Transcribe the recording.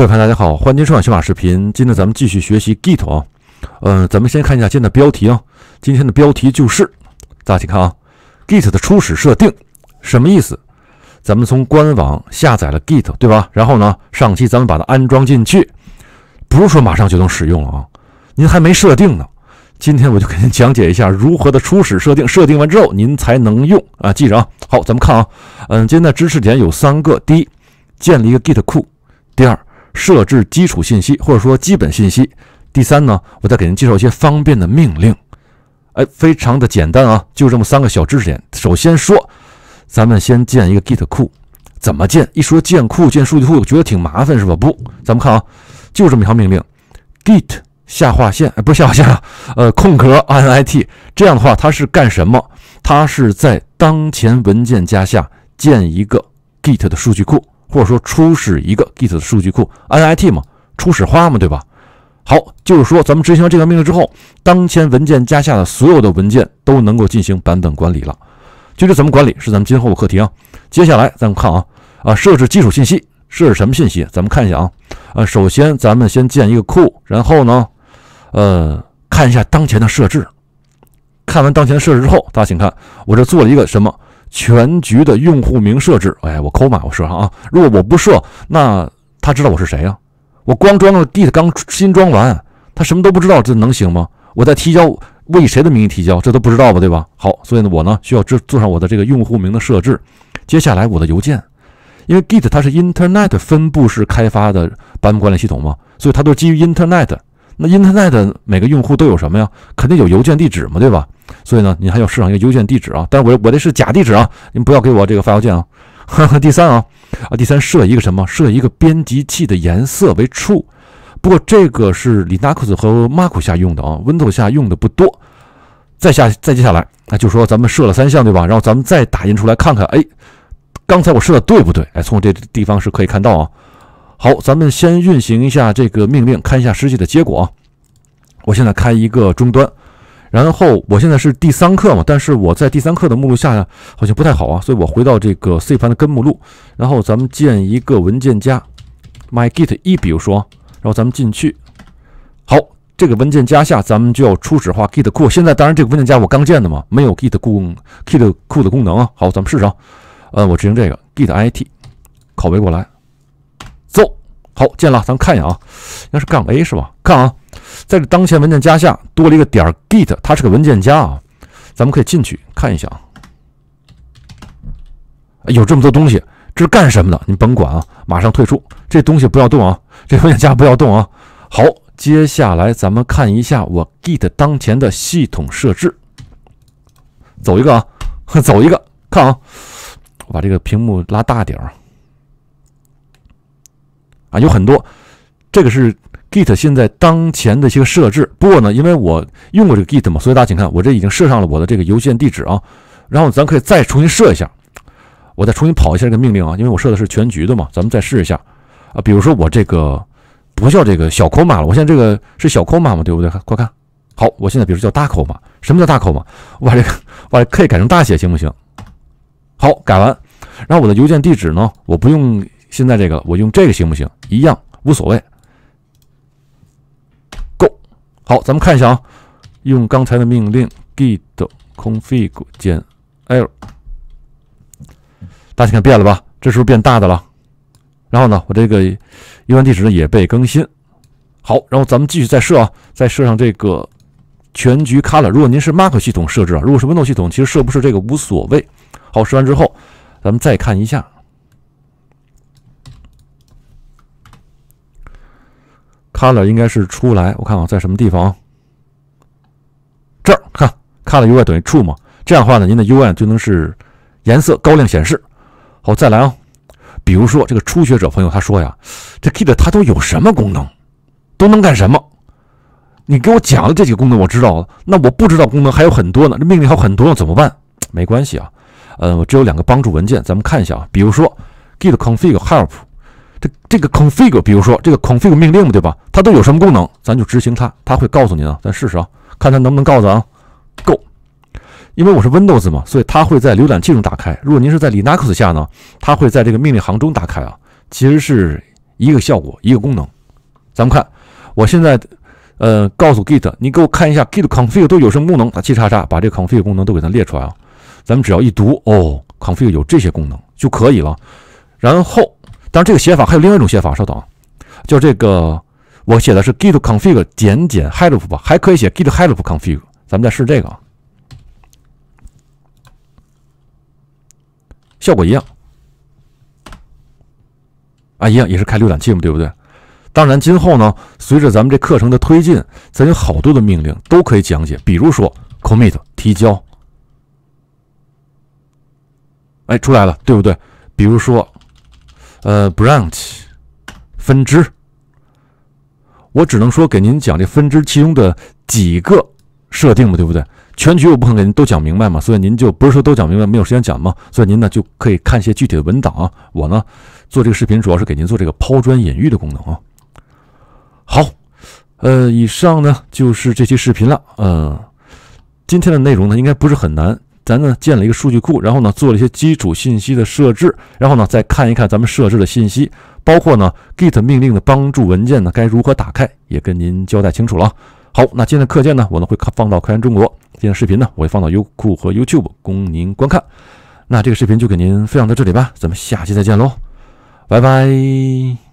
各位朋友，大家好，欢迎收看小马视频。今天咱们继续学习 Git 啊，嗯，咱们先看一下今天的标题啊。今天的标题就是大家请看啊，Git 的初始设定什么意思？咱们从官网下载了 Git 对吧？然后呢，上期咱们把它安装进去，不是说马上就能使用了啊。您还没设定呢。今天我就给您讲解一下如何的初始设定。设定完之后，您才能用啊。记着啊。好，咱们看啊，嗯，今天的知识点有三个：第一，建立一个 Git 库；第二，设置基础信息，或者说基本信息。第三呢，我再给您介绍一些方便的命令。哎，非常的简单啊，就这么三个小知识点。首先说，咱们先建一个 Git 库，怎么建？一说建库、建数据库，觉得挺麻烦是吧？不，咱们看啊，就这么一条命令：git 下划线，哎，不是下划线啊，呃，空格 n i t。这样的话，它是干什么？它是在当前文件夹下建一个 Git 的数据库。或者说，初始一个 Git 数据库，init 嘛，初始化嘛，对吧？好，就是说，咱们执行完这条命令之后，当前文件夹下的所有的文件都能够进行版本管理了。具体怎么管理，是咱们今后的课题啊。接下来，咱们看啊，啊，设置基础信息，设置什么信息？咱们看一下啊，啊，首先咱们先建一个库，然后呢，呃，看一下当前的设置。看完当前的设置之后，大家请看，我这做了一个什么？全局的用户名设置，哎，我扣码我设上啊。如果我不设，那他知道我是谁呀？我光装了 Git，刚新装完，他什么都不知道，这能行吗？我再提交，为谁的名义提交，这都不知道吧，对吧？好，所以呢，我呢需要这做上我的这个用户名的设置。接下来我的邮件，因为 Git 它是 Internet 分布式开发的版本管理系统嘛，所以它都是基于 Internet。那 Internet 每个用户都有什么呀？肯定有邮件地址嘛，对吧？所以呢，你还要设上一个邮件地址啊。但我我这是假地址啊，你不要给我这个发邮件啊。第三啊啊，第三设一个什么？设一个编辑器的颜色为处。不过这个是 Linux 和 Mac 下用的啊，Windows 下用的不多。再下再接下来，那就说咱们设了三项对吧？然后咱们再打印出来看看，哎，刚才我设的对不对？哎，从这地方是可以看到啊。好，咱们先运行一下这个命令，看一下实际的结果。啊。我现在开一个终端，然后我现在是第三课嘛，但是我在第三课的目录下好像不太好啊，所以我回到这个 C 盘的根目录，然后咱们建一个文件夹 my git 一，比如说，然后咱们进去。好，这个文件夹下咱们就要初始化 git 库。现在当然这个文件夹我刚建的嘛，没有 git 库 git 库的功能啊。好，咱们试试。呃，我执行这个 git i t 拷贝过来。好，见了，咱们看一眼啊，应该是杠 A 是吧？看啊，在这当前文件夹下多了一个点儿 git，它是个文件夹啊，咱们可以进去看一下啊。有这么多东西，这是干什么的？你甭管啊，马上退出，这东西不要动啊，这文件夹不要动啊。好，接下来咱们看一下我 git 当前的系统设置，走一个啊，走一个，看啊，我把这个屏幕拉大点儿。啊，有很多，这个是 Git 现在当前的一些设置。不过呢，因为我用过这个 Git 嘛，所以大家请看，我这已经设上了我的这个邮件地址啊。然后咱可以再重新设一下，我再重新跑一下这个命令啊，因为我设的是全局的嘛。咱们再试一下啊，比如说我这个不叫这个小 m 码了，我现在这个是小 m 码嘛，对不对？快看好，我现在比如说叫大 m 码，什么叫大 m 码？我把这个把 K 改成大写行不行？好，改完，然后我的邮件地址呢，我不用。现在这个我用这个行不行？一样无所谓。Go，好，咱们看一下啊，用刚才的命令 git config -l，大家看变了吧？这是不是变大的了。然后呢，我这个 u 文地址呢也被更新。好，然后咱们继续再设啊，再设上这个全局 color。如果您是 Mac 系统设置啊，如果是 Windows 系统，其实设不设这个无所谓。好，设完之后，咱们再看一下。color 应该是出来，我看看在什么地方。这儿看 o r u i 等于 true 嘛？这样的话呢，您的 u i 就能是颜色高亮显示。好，再来啊。比如说这个初学者朋友他说呀，这 git 它都有什么功能，都能干什么？你给我讲的这几个功能我知道，了。那我不知道功能还有很多呢。这命令还有很多，怎么办？没关系啊，呃，我只有两个帮助文件，咱们看一下啊。比如说 git config help。这这个 config，比如说这个 config 命令嘛，对吧？它都有什么功能？咱就执行它，它会告诉您啊。咱试试啊，看它能不能告诉啊。Go，因为我是 Windows 嘛，所以它会在浏览器中打开。如果您是在 Linux 下呢，它会在这个命令行中打开啊。其实是一个效果，一个功能。咱们看，我现在呃告诉 Git，你给我看一下 Git config 都有什么功能？啊七叉叉把这个 config 功能都给它列出来。啊。咱们只要一读，哦，config 有这些功能就可以了。然后。当然，这个写法还有另外一种写法，稍等，就这个我写的是 git config 减减 help 吧，还可以写 git help config，咱们再试这个，效果一样啊，一样也是开浏览器嘛，对不对？当然，今后呢，随着咱们这课程的推进，咱有好多的命令都可以讲解，比如说 commit 提交，哎，出来了，对不对？比如说。呃，branch 分支，我只能说给您讲这分支其中的几个设定嘛，对不对？全局我不可能都讲明白嘛，所以您就不是说都讲明白没有时间讲嘛，所以您呢就可以看一些具体的文档啊。我呢做这个视频主要是给您做这个抛砖引玉的功能啊。好，呃，以上呢就是这期视频了。嗯，今天的内容呢应该不是很难。咱呢建了一个数据库，然后呢做了一些基础信息的设置，然后呢再看一看咱们设置的信息，包括呢 Git 命令的帮助文件呢该如何打开，也跟您交代清楚了。好，那今天的课件呢，我呢会放到开源中国，今天的视频呢，我会放到优酷和 YouTube，供您观看。那这个视频就给您分享到这里吧，咱们下期再见喽，拜拜。